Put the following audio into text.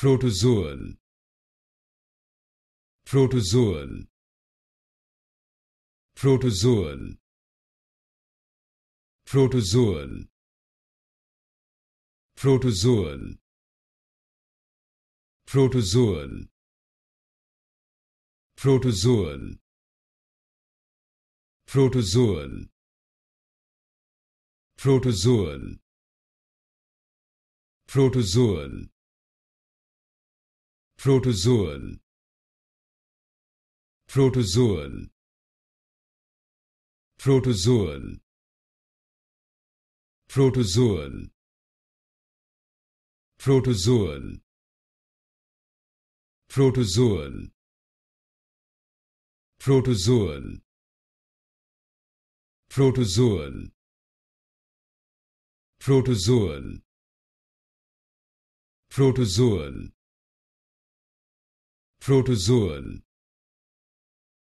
protozoal protozoal protozoal protozoal protozoal protozoal protozoal protozoal protozoal protozoal protozoal protozoal protozoal protozoal protozoal protozoal protozoal protozoal protozoal protozoal protozoal